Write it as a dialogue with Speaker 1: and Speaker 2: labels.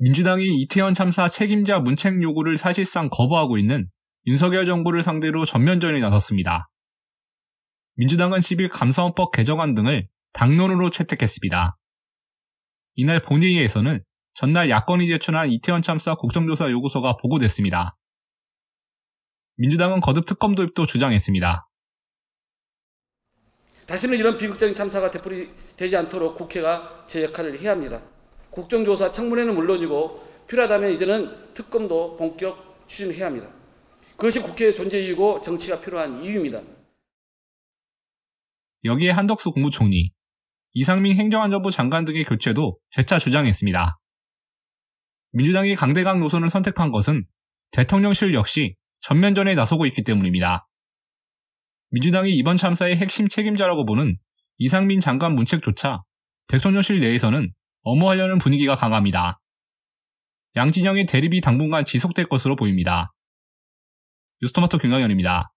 Speaker 1: 민주당이 이태원 참사 책임자 문책 요구를 사실상 거부하고 있는 윤석열 정부를 상대로 전면전이 나섰습니다. 민주당은 10일 감사원법 개정안 등을 당론으로 채택했습니다. 이날 본회의에서는 전날 야권이 제출한 이태원 참사 국정조사 요구서가 보고됐습니다. 민주당은 거듭 특검 도입도 주장했습니다.
Speaker 2: 다시는 이런 비극적인 참사가 되풀이 되지 않도록 국회가 제 역할을 해야 합니다. 국정조사 청문회는 물론이고 필요하다면 이제는 특검도 본격 추진해야 합니다. 그것이 국회의 존재 이유고 정치가 필요한 이유입니다.
Speaker 1: 여기에 한덕수 국무총리, 이상민 행정안전부 장관 등의 교체도 재차 주장했습니다. 민주당이 강대강 노선을 선택한 것은 대통령실 역시 전면전에 나서고 있기 때문입니다. 민주당이 이번 참사의 핵심 책임자라고 보는 이상민 장관 문책조차 대통령실 내에서는 엄호하려는 분위기가 강합니다. 양진영의 대립이 당분간 지속될 것으로 보입니다. 뉴스토마토 김강현입니다.